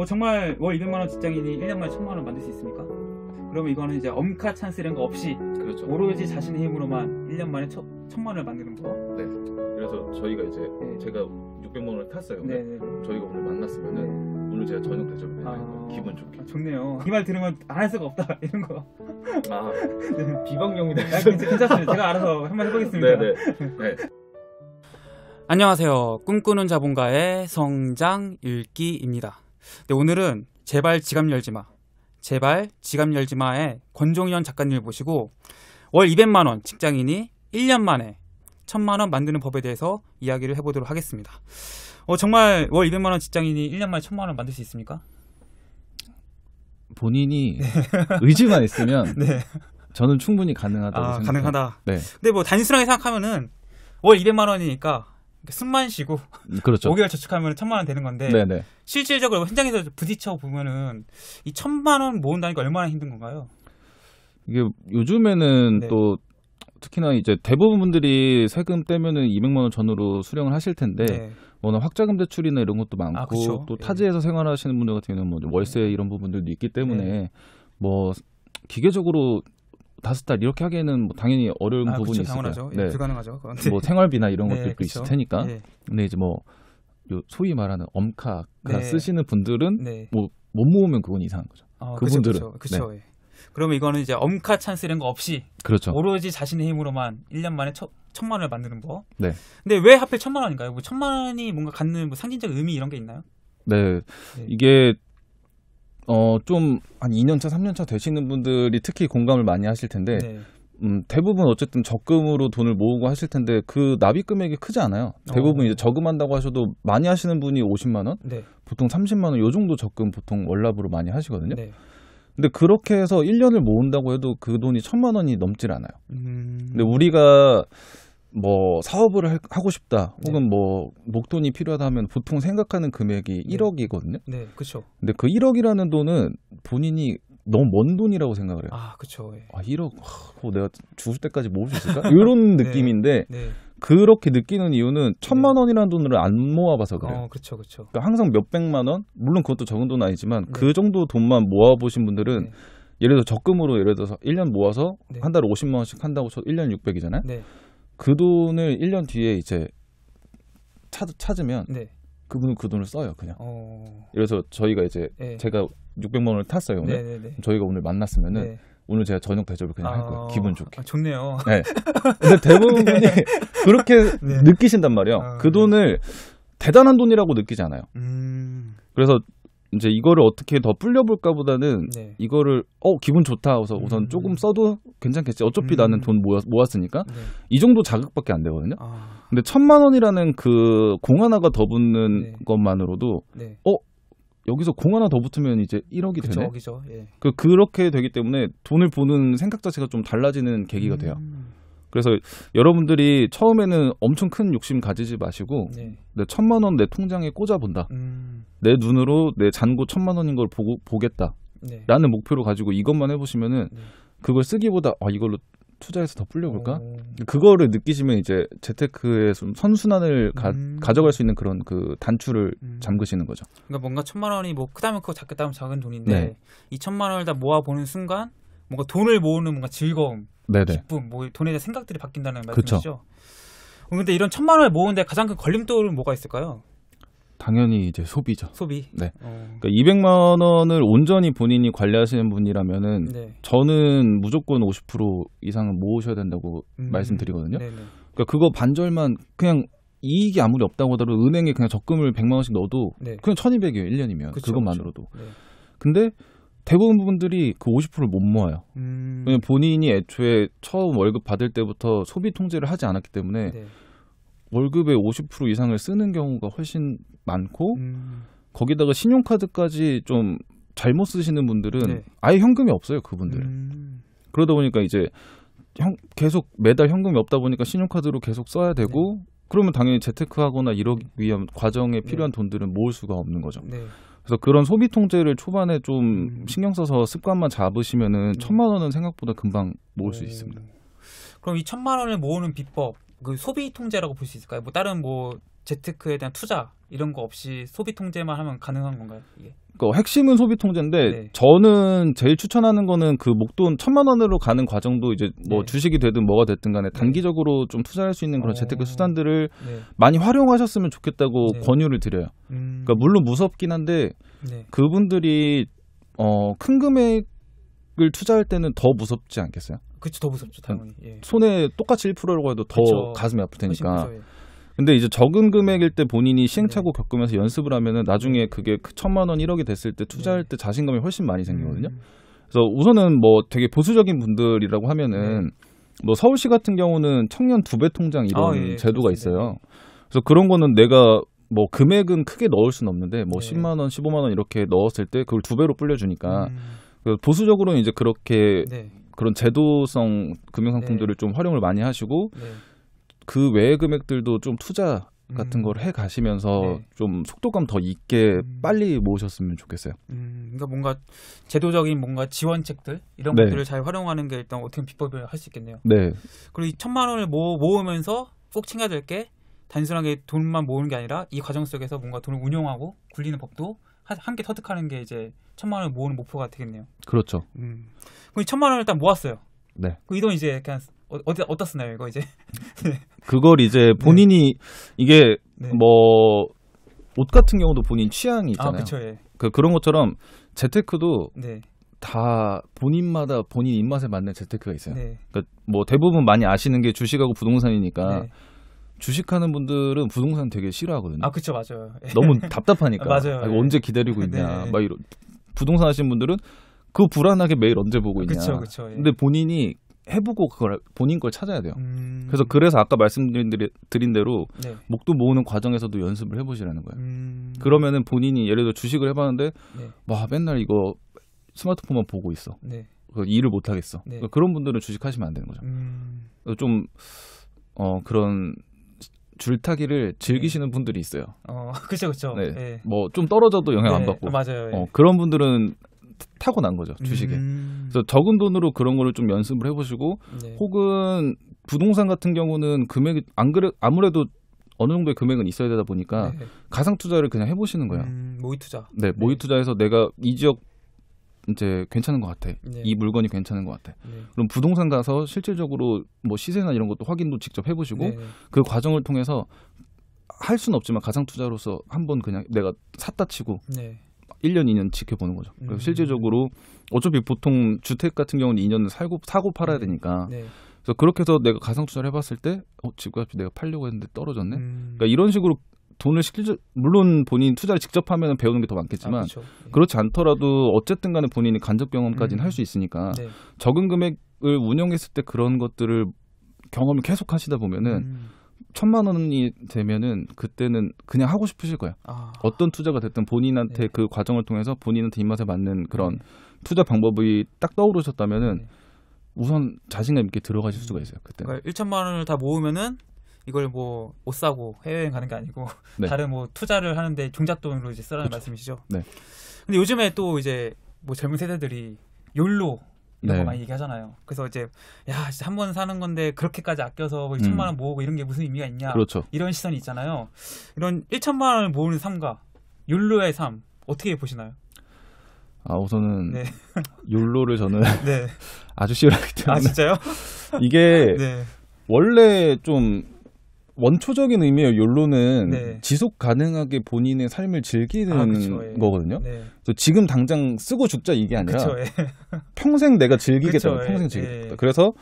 어, 정말 월 뭐 200만원 직장인이 1년 만에 1000만원 만들 수 있습니까? 그러면 이거는 이제 엄카 찬스 이런 거 없이 그렇죠. 오로지 자신의 힘으로만 1년 만에 첫, 천만을 원 만드는 거. 네. 그래서 저희가 이제 네. 제가 600만 원을 탔어요. 네, 네, 네, 저희가 오늘 만났으면은 네. 오늘 제가 저녁 대접을 해드릴 거예 기분 좋게. 아, 좋네요. 이 말 들으면 안 할 수가 없다 이런 거. 아 네. 비방용이다. 아, 괜찮습니다. 제가 알아서 한번 해보겠습니다. 네, 네. 네. 안녕하세요. 꿈꾸는 자본가의 성장 읽기입니다. 근데 오늘은 제발 지갑 열지 마. 제발 지갑 열지 마의 권종현 작가님을 모시고 월 200만 원 직장인이 1년 만에 1000만 원 만드는 법에 대해서 이야기를 해보도록 하겠습니다. 어, 정말 월 200만 원 직장인이 1년 만에 1000만 원 만들 수 있습니까? 본인이 네. 의지만 있으면 네. 저는 충분히 가능하다고 아, 생각합니다. 가능하다. 네. 근데 뭐 단순하게 생각하면은 월 200만 원이니까 그러니까 숨만 쉬고 음, 그렇죠. 5개월 저축하면 천만 원 되는 건데 네네. 실질적으로 뭐 현장에서 부딪혀 보면은 이 천만 원모은다니까 얼마나 힘든 건가요? 이게 요즘에는 네. 또 특히나 이제 대부분 분들이 세금 떼면은 200만 원 전으로 수령을 하실 텐데 네. 워낙 확자금 대출이나 이런 것도 많고 아, 또 예. 타지에서 생활하시는 분들 같은 경우는 뭐 월세 네. 이런 부분들도 있기 때문에 네. 뭐 기계적으로 다섯 달 이렇게 하기에는 뭐 당연히 어려운 아, 부분이 그쵸, 있어요. 예, 네. 불가능하죠. 뭐 생활비나 이런 네, 것도 있고 있을 테니까. 네. 근데 이제 뭐 소위 말하는 엄카 네. 쓰시는 분들은 네. 뭐못 모으면 그건 이상한 거죠. 아, 그분들은 그쵸, 그쵸, 네. 예. 그러면 이거는 이제 엄카 찬스 이런 거 없이 그렇죠. 오로지 자신의 힘으로만 1년 만에 처, 천만 원을 만드는 거. 네. 근데 왜 하필 천만 원인가요? 뭐 천만 원이 뭔가 갖는 뭐 상징적 의미 이런 게 있나요? 네. 네. 이게 어, 좀한 2년차, 3년차 되시는 분들이 특히 공감을 많이 하실 텐데 네. 음, 대부분 어쨌든 적금으로 돈을 모으고 하실 텐데 그 납입 금액이 크지 않아요. 대부분 어. 이제 저금한다고 하셔도 많이 하시는 분이 50만 원, 네. 보통 30만 원 요 정도 적금 보통 월납으로 많이 하시거든요. 네. 근데 그렇게 해서 1년을 모은다고 해도 그 돈이 천만 원이 넘질 않아요. 음. 근데 우리가 뭐 사업을 하고 싶다 혹은 네. 뭐 목돈이 필요하다 하면 보통 생각하는 금액이 네. 1억이거든요. 네, 그렇죠. 근데 그 1억이라는 돈은 본인이 너무 먼 돈이라고 생각을 해요. 아, 그렇죠. 예. 아, 1억 아, 내가 죽을 때까지 모을 수 있을까? 이런 네, 느낌인데 네. 그렇게 느끼는 이유는 네. 천만 원이라는 돈을 안 모아봐서 그래요. 그렇죠, 그렇죠. 그러니까 항상 몇 백만 원, 물론 그것도 적은 돈 아니지만 그 정도 돈만 모아보신 분들은 예를 들어 적금으로 예를 들어서 1년 모아서 한 달에 50만 원씩 한다고 쳐도 1년 600이잖아요. 네. 그 돈을 1년 뒤에 이제 찾, 찾으면 네. 그분은 그 돈을 써요 그냥. 어. 그래서 저희가 이제 네. 제가 600만 원을 탔어요 오늘. 네네네. 저희가 오늘 만났으면은 네. 오늘 제가 저녁 대접을 그냥 아... 할 거예요. 아, 기분 좋게. 아, 좋네요. 네. 근데 대부분이 네. 그렇게 네. 느끼신단 말이에요. 아, 그 네. 돈을 대단한 돈이라고 느끼지 않아요. 음... 그래서 이제 이거를 어떻게 더 불려볼까보다는 네. 이거를 어 기분 좋다 해서 우선 음. 조금 써도 괜찮겠지 어차피 음. 나는 돈 모았, 모았으니까 네. 이 정도 자극밖에 안 되거든요 아. 근데 천만 원이라는 그 공 하나가 더 붙는 네. 것만으로도 네. 어 여기서 공 하나 더 붙으면 이제 1억이 그쵸, 되네. 그죠. 예. 그 그렇게 되기 때문에 돈을 보는 생각 자체가 좀 달라지는 계기가 음. 돼요. 그래서 여러분들이 처음에는 엄청 큰 욕심 가지지 마시고 네. 내 천만 원 내 통장에 꽂아 본다. 음. 내 눈으로 내 잔고 천만 원인 걸 보고 보겠다. 네. 라는 목표로 가지고 이것만 해보시면은 네. 그걸 쓰기보다 아 이걸로 투자해서 더 불려볼까? 오. 그거를 느끼시면 이제 재테크의 선순환을 음. 가, 져갈수 있는 그런 그 단추를 음. 잠그시는 거죠. 그러니까 뭔가 천만 원이 뭐 크다면 크고 작겠다면 작은 돈인데 네. 이 천만 원을 다 모아보는 순간 뭔가 돈을 모으는 뭔가 즐거움, 네네. 기쁨, 뭐 돈에 대한 생각들이 바뀐다는 말씀이죠. 그런데 이런 천만 원을 모으는데 가장 큰 걸림돌은 뭐가 있을까요? 당연히 이제 소비죠. 소비. 네. 어. 그러니까 200만 원을 온전히 본인이 관리하시는 분이라면은 네. 저는 무조건 50% 이상은 모으셔야 된다고 음. 말씀드리거든요. 네네. 그러니까 그거 반절만 그냥 이익이 아무리 없다고 하더라도 은행에 그냥 적금을 100만 원씩 넣어도 네. 그냥 1,200이에요. 1년이면. 그쵸, 그것만으로도. 그쵸. 네. 근데 대부분 분들이 그 50%를 못 모아요. 음. 왜냐 본인이 애초에 처음 월급 받을 때부터 소비 통제를 하지 않았기 때문에 네. 월급의 50% 이상을 쓰는 경우가 훨씬 많고 음. 거기다가 신용카드까지 좀 잘못 쓰시는 분들은 네. 아예 현금이 없어요 그분들은 음. 그러다 보니까 이제 형, 계속 매달 현금이 없다 보니까 신용카드로 계속 써야 되고 네. 그러면 당연히 재테크하거나 이러기 네. 위한 과정에 네. 필요한 돈들은 모을 수가 없는 거죠. 네. 그래서 그런 소비 통제를 초반에 좀 음. 신경 써서 습관만 잡으시면은 음. 천만 원은 생각보다 금방 모을 수 있습니다. 그럼 이 천만 원을 모으는 비법 그 소비 통제라고 볼 수 있을까요? 뭐 다른 뭐 재테크에 대한 투자 이런 거 없이 소비 통제만 하면 가능한 건가요? 이게? 그 핵심은 소비 통제인데 네. 저는 제일 추천하는 거는 그 목돈 천만 원으로 가는 과정도 이제 뭐 네. 주식이 되든 뭐가 됐든 간에 네. 단기적으로 좀 투자할 수 있는 그런 오. 어. 재테크 수단들을 네. 많이 활용하셨으면 좋겠다고 네. 권유를 드려요. 음. 그러니까 물론 무섭긴 한데 네. 그분들이 어, 큰 금액을 투자할 때는 더 무섭지 않겠어요? 그렇죠, 더 무섭죠, 당연히. 예. 손에 똑같이 1%라고 해도 더 그쵸. 가슴이 아플 테니까. 근데 이제 적은 금액일 때 본인이 시행착오 네. 겪으면서 연습을 하면은 나중에 그게 그 천만 원, 일억이 됐을 때 투자할 네. 때 자신감이 훨씬 많이 생기거든요. 음. 그래서 우선은 뭐 되게 보수적인 분들이라고 하면은 네. 뭐 서울시 같은 경우는 청년 두 배 통장 이런 아, 예, 예, 제도가 그렇습니다. 있어요. 그래서 그런 거는 내가 뭐 금액은 크게 넣을 수는 없는데 뭐 네. 10만 원, 15만 원 이렇게 넣었을 때 그걸 두 배로 불려 주니까 음. 그 보수적으로는 이제 그렇게 네. 그런 제도성 금융 상품들을 네. 좀 활용을 많이 하시고 그 외의 금액들도 좀 투자 같은 음. 걸해 가시면서 네. 좀 속도감 더 있게 음. 빨리 모으셨으면 좋겠어요. 음, 그러니까 뭔가 제도적인 뭔가 지원책들 이런 네. 것들을 잘 활용하는 게 일단 어떻게 비법을 할 수 있겠네요. 네. 그리고 이 천만 원을 모, 모으면서 꼭 챙겨야 될 게 단순하게 돈만 모으는 게 아니라 이 과정 속에서 뭔가 돈을 운용하고 굴리는 법도 함께 터득하는 게 이제 천만 원을 모으는 목표가 되겠네요. 그렇죠. 음. 그럼 이 천만 원을 일단 모았어요. 네. 그 이동 이제 그냥 어, 어디 어디다 쓰나요 이거 이제? 네. 그걸 이제 본인이 네. 이게 네. 뭐옷 같은 경우도 본인 취향이 아, 있잖아요. 아, 그쵸, 예. 그 그런 것처럼 재테크도 네. 다 본인마다 본인 입맛에 맞는 재테크가 있어요. 네. 그러니까 뭐 대부분 많이 아시는 게 주식하고 부동산이니까. 주식하는 분들은 부동산 되게 싫어하거든요. 아, 그쵸, 맞아요. 너무 답답하니까. 맞아요. 아, 예. 언제 기다리고 있냐. 막 이런. 부동산 하시는 분들은 그 불안하게 매일 언제 보고 있냐. 그쵸, 그쵸, 예. 근데 본인이 해보고 그걸 본인 걸 찾아야 돼요. 음... 그래서 그래서 아까 말씀드린 대로 네. 목도 모으는 과정에서도 연습을 해보시라는 거예요. 음... 그러면은 본인이 예를 들어 주식을 해봤는데 네. 와 맨날 이거 스마트폰만 보고 있어. 네. 일을 못 하겠어. 네. 그러니까 그런 분들은 주식하시면 안 되는 거죠. 음... 좀 어, 그런 줄타기를 즐기시는 네. 분들이 있어요. 어, 그렇죠, 그렇죠. 네. 네. 예. 뭐좀 떨어져도 영향 네. 안 받고. 맞아요. 예. 어, 그런 분들은 타고난 거죠 주식에. 음. 그래서 적은 돈으로 그런 거를 좀 연습을 해보시고 네. 혹은 부동산 같은 경우는 금액이 안 그래 아무래도 어느 정도의 금액은 있어야 되다 보니까 네. 가상 투자를 그냥 해보시는 거예요. 음, 모의 투자. 네, 네. 모의 투자에서 내가 이 지역 이제 괜찮은 것 같아. 네. 이 물건이 괜찮은 것 같아. 네. 그럼 부동산 가서 실질적으로 뭐 시세나 이런 것도 확인도 직접 해보시고 네. 그 과정을 통해서 할 수는 없지만 가상 투자로서 한번 그냥 내가 샀다 치고 네. 1년, 2년 지켜보는 거죠. 그래서 음. 실질적으로 어차피 보통 주택 같은 경우는 2년 살고 사고 팔아야 네. 되니까. 네. 그래서 그렇게 해서 내가 가상 투자를 해봤을 때, 어, 집값이 내가 팔려고 했는데 떨어졌네. 음. 그러니까 이런 식으로 돈을 실제 물론 본인 투자를 직접 하면 배우는 게 더 많겠지만 아, 그렇죠. 네. 그렇지 않더라도 어쨌든 간에 본인이 간접 경험까지는 음. 할수 있으니까 네. 적은 금액을 운영했을 때 그런 것들을 경험을 계속 하시다 보면은. 음. 천만 원이 되면은 그때는 그냥 하고 싶으실 거예요. 아. 어떤 투자가 됐든 본인한테 네. 그 과정을 통해서 본인한테 입맛에 맞는 그런 네. 투자 방법이 딱 떠오르셨다면은 네. 우선 자신감 있게 들어가실 수가 있어요. 그때. 그러니까 1천만 원을 다 모으면은 이걸 뭐 옷 사고 해외여행 가는 게 아니고 네. 다른 뭐 투자를 하는데 종잣돈으로 이제 쓰라는 그렇 말씀이시죠. 네. 근데 요즘에 또 이제 뭐 젊은 세대들이 욜로 이런 네. 거 많이 얘기하잖아요. 그래서 이제 야 진짜 한번 사는 건데 그렇게까지 아껴서 뭐 2천만 음. 원 모으고 이런 게 무슨 의미가 있냐. 그렇죠. 이런 시선이 있잖아요. 이런 1천만 원을 모으는 삶과 율로의 삶 어떻게 보시나요? 아 우선은 네. 율로를 저는 네. 아주 싫어하기 때문에 아 진짜요? 이게 네. 원래 좀 원초적인 의미의 욜로는 네. 지속 가능하게 본인의 삶을 즐기는 아, 그쵸, 예. 거거든요. 네. 그래서 지금 당장 쓰고 죽자 이게 아니라 그쵸, 예. 평생 내가 즐기겠다. 그 평생 예. 즐기겠다. 예. 그래서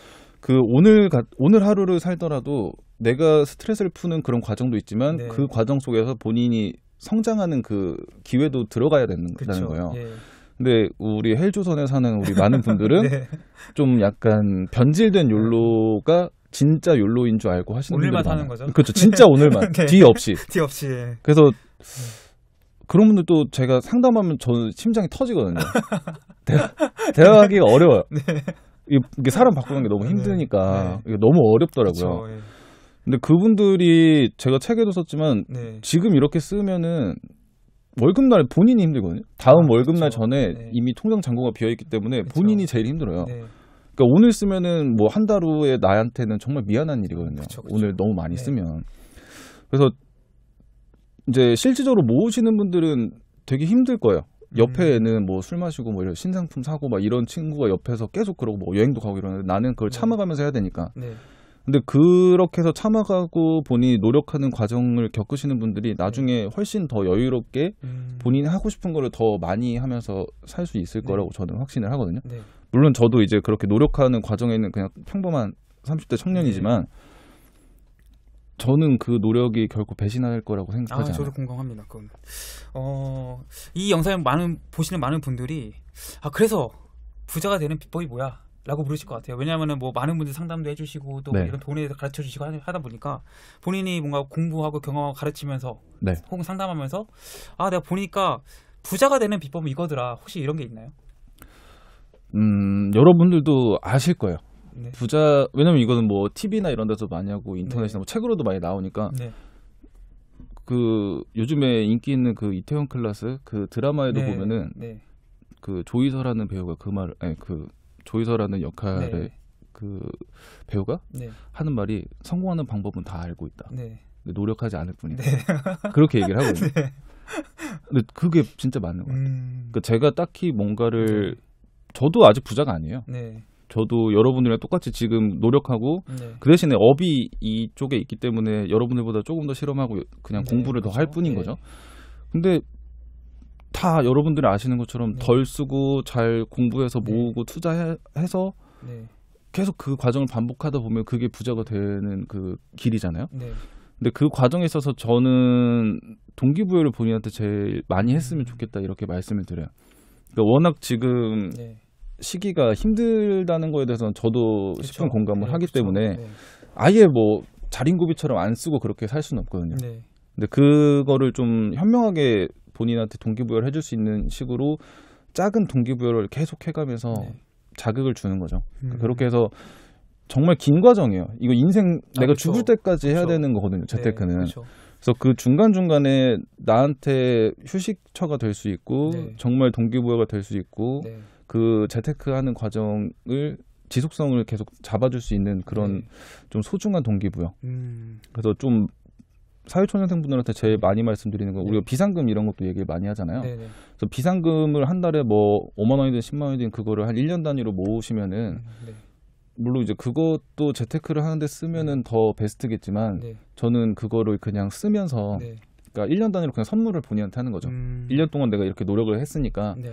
그 오늘 가, 오늘 하루를 살더라도 내가 스트레스를 푸는 그런 과정도 있지만 네. 그 과정 속에서 본인이 성장하는 그 기회도 들어가야 되는 그쵸, 거예요. 예. 근데 우리 헬조선에 사는 우리 많은 분들은 네. 좀 약간 변질된 욜로가 진짜 욜로인 줄 알고 하시는 분들 오늘만 하는 거죠. 그렇죠. 진짜 오늘만 네. 뒤 없이. 뒤 없이. 그래서 그런 분들 도 제가 상담하면 저는 심장이 터지거든요. 대화, 대화하기가 네. 어려워요. 네. 이게 사람 바꾸는 게 너무 네. 힘드니까 네. 이게 너무 어렵더라고요. 그렇 예. 근데 그분들이 제가 책에도 썼지만 네. 지금 이렇게 쓰면은 월급날 본인이 힘들거든요. 다음 아, 월급날 그렇 전에 네. 이미 통장 잔고가 비어 있기 때문에 그렇 본인이 제일 힘들어요. 네. 그러니까 오늘 쓰면은 뭐 한 달 후에 나한테는 정말 미안한 일이거든요. 그쵸, 그쵸. 오늘 너무 많이 네. 쓰면. 그래서 이제 실질적으로 모으시는 분들은 되게 힘들 거예요. 음. 옆에는 뭐 술 마시고 뭐 이런 신상품 사고 막 이런 친구가 옆에서 계속 그러고 뭐 여행도 가고 이러는데 나는 그걸 네. 참아가면서 해야 되니까. 네. 근데 그렇게 해서 참아가고 보니 노력하는 과정을 겪으시는 분들이 네. 나중에 훨씬 더 여유롭게 음. 본인이 하고 싶은 거를 더 많이 하면서 살 수 있을 네. 거라고 네. 저는 확신을 하거든요. 네. 물론 저도 이제 그렇게 노력하는 과정에는 그냥 평범한 30대 청년이지만 네. 저는 그 노력이 결코 배신할 거라고 아, 생각하지 아, 저도 공감합니다. 그건. 어, 이 영상을 많은 보시는 많은 분들이 아 그래서 부자가 되는 비법이 뭐야? 라고 부르실것 같아요. 왜냐하면 뭐 많은 분들 상담도 해주시고 또 네. 이런 돈에 가르쳐 주시고 하다 보니까 본인이 뭔가 공부하고 경험하고 가르치면서 네. 혹은 상담하면서 아 내가 보니까 부자가 되는 비법은 이거더라. 혹시 이런 게 있나요? 음, 여러분들도 아실 거예요. 네. 부자 왜냐면 이거는 뭐 TV나 이런 데서 많이 하고 인터넷이나 네. 뭐 책으로도 많이 나오니까 네. 그 요즘에 인기 있는 그 이태원 클라스 그 드라마에도 네. 보면은 그 조이서라는 배우가 그 말, 아니 그 조이서라는 역할의 그 배우가 하는 말이 성공하는 방법은 다 알고 있다. 노력하지 않을 뿐이다. 그렇게 얘기를 하고 있는. 요 근데 그게 진짜 맞는 것 같아요. 음... 그러니까 제가 딱히 뭔가를 네. 저도 아직 부자가 아니에요. 네. 저도 여러분들이랑 똑같이 지금 노력하고 네. 그 대신에 업이 이쪽에 있기 때문에 여러분들보다 조금 더 실험하고 그냥 네, 공부를 그렇죠. 더할 뿐인 네. 거죠. 근데 다 여러분들이 아시는 것처럼 네. 덜 쓰고 잘 공부해서 네. 모으고 투자해서 계속 그 과정을 반복하다 보면 그게 부자가 되는 그 길이잖아요. 근데 그 과정에 있어서 저는 동기부여를 본인한테 제일 많이 했으면 음. 좋겠다 이렇게 말씀을 드려요. 그러니까 워낙 지금 네. 시기가 힘들다는 거에 대해서는 저도 그렇죠. 십 공감을 네, 하기 그렇 때문에 네. 아예 뭐 자린고비처럼 안 쓰고 그렇게 살 수는 없거든요. 네. 근데 그거를 좀 현명하게 본인한테 동기부여를 해줄 수 있는 식으로 작은 동기부여를 계속 해가면서 네. 자극을 주는 거죠. 그러니까 음. 그렇게 해서 정말 긴 과정이에요. 이거 인생 아, 내가 그렇 죽을 때까지 해야 그렇죠. 되는 거거든요. 재테크는. 네, 그렇죠. 그래서 그 중간 중간에 나한테 휴식처가 될 수 있고 네. 정말 동기부여가 될 수 있고 네. 그 재테크하는 과정을 지속성을 계속 잡아줄 수 있는 그런 네. 좀 소중한 동기부여. 음. 그래서 좀 사회초년생분들한테 제일 많이 말씀드리는 건 네. 우리가 비상금 이런 것도 얘기를 많이 하잖아요. 네, 네. 그래서 비상금을 한 달에 뭐 5만 원이든 10만 원이든 그거를 한 1년 단위로 모으시면은 음, 물론 이제 그것도 재테크를 하는데 쓰면은 더 베스트겠지만 네. 저는 그거를 그냥 쓰면서 네. 그러니까 1년 단위로 그냥 선물을 본인한테 하는 거죠. 음. 1년 동안 내가 이렇게 노력을 했으니까 네.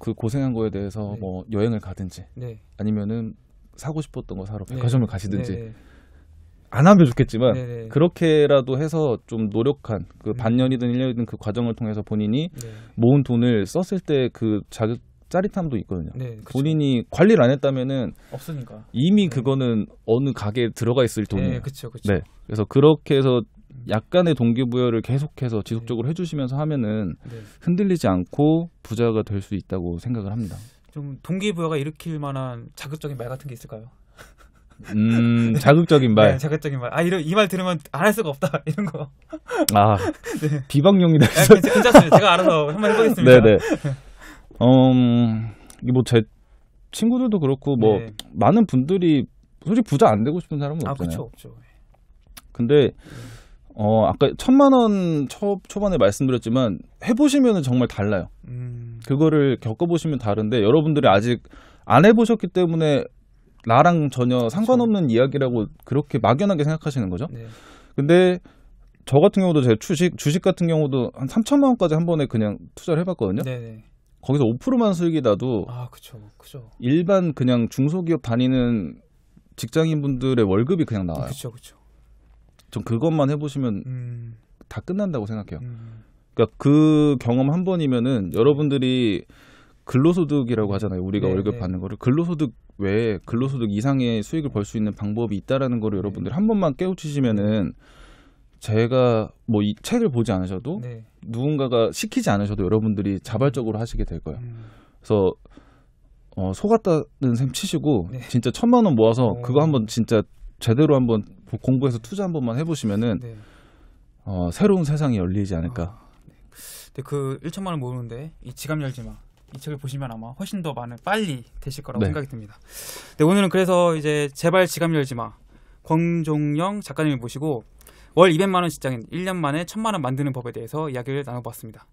그 고생한 거에 대해서 네. 뭐 여행을 가든지 네. 아니면은 사고 싶었던 거 사러 네. 백화점을 네. 가시든지 네. 안 하면 좋겠지만 네, 네. 그렇게라도 해서 좀 노력한 그 음. 반년이든 1년이든 그 과정을 통해서 본인이 네. 모은 돈을 썼을 때 그 자극 짜릿함도 있거든요. 네, 본인이 관리를 안 했다면은 없으니까 이미 네. 그거는 어느 가게에 들어가 있을 돈이에요. 네, 그렇죠, 그렇죠. 네, 그래서 그렇게 해서 약간의 동기부여를 계속해서 지속적으로 네. 해주시면서 하면은 네. 흔들리지 않고 부자가 될 수 있다고 생각을 합니다. 좀 동기부여가 일으킬 만한 자극적인 말 같은 게 있을까요? 음, 자극적인 말. 네, 자극적인 말. 아, 이런 이 말 들으면 안 할 수가 없다. 이런 거. 아. 네. 비방용이다. 아, 괜찮습니다. 제가 알아서 한 번 해보겠습니다. 네네. 음, 뭐제 친구들도 그렇고 뭐 네. 많은 분들이 솔직히 부자 안 되고 싶은 사람은 아, 없잖아요. 아, 그쵸, 그 근데 네. 어 아까 천만 원 초, 초반에 말씀드렸지만 해보시면 은 정말 달라요. 음. 그거를 겪어보시면 다른데 여러분들이 아직 안 해보셨기 때문에 나랑 전혀 상관없는 그쵸. 이야기라고 그렇게 막연하게 생각하시는 거죠. 네. 근데 저 같은 경우도 제 주식 주식 같은 경우도 한 3천만 원까지 한 번에 그냥 투자를 해봤거든요. 네네. 네. 거기서 5%만 수익이 나도 아, 그쵸. 그쵸. 일반 그냥 중소기업 다니는 직장인 분들의 월급이 그냥 나와요. 그렇그렇전 그것만 해 보시면 음. 다 끝난다고 생각해요. 음. 그러니까 그 경험 한 번이면은 여러분들이 근로소득이라고 하잖아요. 우리가 네, 월급 네. 받는 거를 근로소득 외에 근로소득 이상의 수익을 벌 수 있는 방법이 있다라는 거를 여러분들 네. 한 번만 깨우치시면은 네. 제가 뭐 이 책을 보지 않으셔도 네. 누군가가 시키지 않으셔도 여러분들이 자발적으로 하시게 될 거예요. 음. 그래서 어, 속았다는 셈 치시고 네. 진짜 천만 원 모아서 오. 그거 한번 진짜 제대로 한번 공부해서 투자 한번만 해보시면은 네. 어, 새로운 세상이 열리지 않을까. 아, 네. 근데 그 1천만 원 모으는데 이 지갑 열지 마. 이 책을 보시면 아마 훨씬 더 많은 빨리 되실 거라고 네. 생각이 듭니다. 네, 오늘은 그래서 이제 제발 지갑 열지 마. 권종영 작가님을 모시고 월 200만 원 시장인 1년 만에 1000만 원 만드는 법에 대해서 이야기를 나눠봤습니다.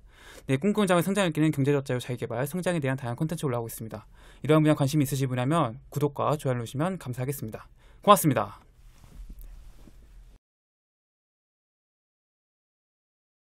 네, 꿈꾸는 자의 성장 읽기는 경제적자유 자기개발 성장에 대한 다양한 콘텐츠 올라오고 있습니다. 이러한 분야 관심 있으신 분이라면 구독과 좋아요 누르시면 감사하겠습니다. 고맙습니다.